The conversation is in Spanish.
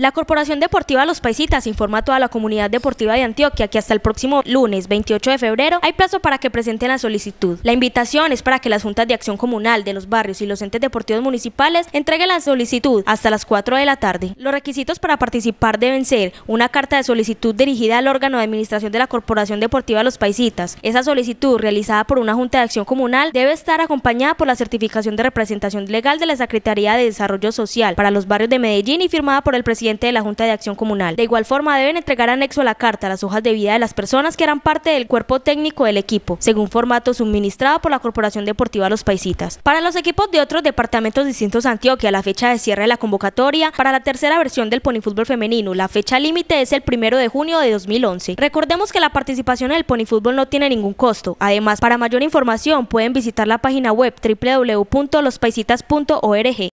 La Corporación Deportiva Los Paisitas informa a toda la comunidad deportiva de Antioquia que hasta el próximo lunes 28 de febrero hay plazo para que presenten la solicitud. La invitación es para que las juntas de acción comunal de los barrios y los entes deportivos municipales entreguen la solicitud hasta las 4 de la tarde. Los requisitos para participar deben ser una carta de solicitud dirigida al órgano de administración de la Corporación Deportiva Los Paisitas. Esa solicitud realizada por una junta de acción comunal debe estar acompañada por la certificación de representación legal de la Secretaría de Desarrollo Social para los barrios de Medellín y firmada por el presidente de la Junta de Acción Comunal. De igual forma, deben entregar anexo a la carta las hojas de vida de las personas que eran parte del cuerpo técnico del equipo, según formato suministrado por la Corporación Deportiva Los Paisitas. Para los equipos de otros departamentos distintos a Antioquia, la fecha de cierre de la convocatoria para la tercera versión del ponifútbol femenino, la fecha límite es el primero de junio de 2011. Recordemos que la participación en el ponifútbol no tiene ningún costo. Además, para mayor información pueden visitar la página web www.lospaisitas.org.